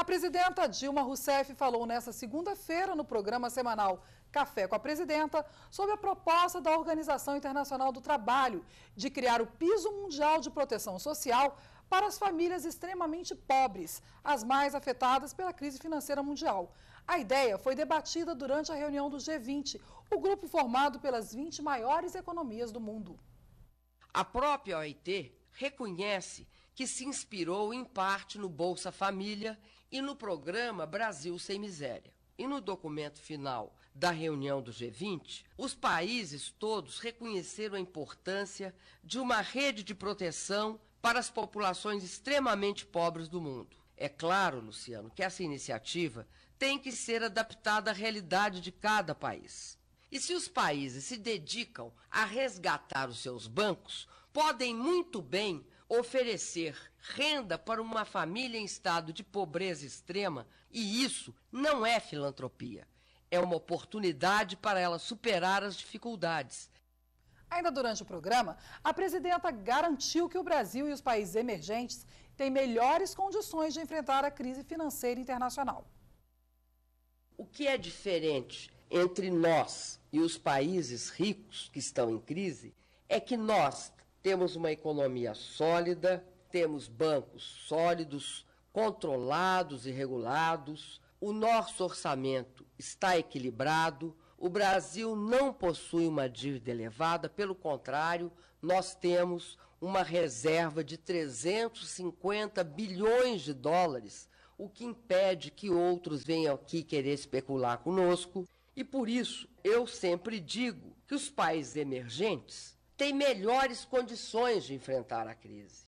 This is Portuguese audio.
A presidenta Dilma Rousseff falou nesta segunda-feira no programa semanal Café com a Presidenta sobre a proposta da Organização Internacional do Trabalho de criar o Piso Mundial de Proteção Social para as famílias extremamente pobres, as mais afetadas pela crise financeira mundial. A ideia foi debatida durante a reunião do G20, o grupo formado pelas 20 maiores economias do mundo. A própria OIT reconhece que se inspirou em parte no Bolsa Família e no programa Brasil Sem Miséria. E no documento final da reunião do G20, os países todos reconheceram a importância de uma rede de proteção para as populações extremamente pobres do mundo. É claro, Luciano, que essa iniciativa tem que ser adaptada à realidade de cada país. E se os países se dedicam a resgatar os seus bancos, podem muito bem oferecer renda para uma família em estado de pobreza extrema, e isso não é filantropia. É uma oportunidade para ela superar as dificuldades. Ainda durante o programa, a presidenta garantiu que o Brasil e os países emergentes têm melhores condições de enfrentar a crise financeira internacional. O que é diferente entre nós e os países ricos que estão em crise é que nós temos uma economia sólida, temos bancos sólidos, controlados e regulados, o nosso orçamento está equilibrado, o Brasil não possui uma dívida elevada, pelo contrário, nós temos uma reserva de 350 bilhões de dólares, o que impede que outros venham aqui querer especular conosco. E por isso, eu sempre digo que os países emergentes tem melhores condições de enfrentar a crise.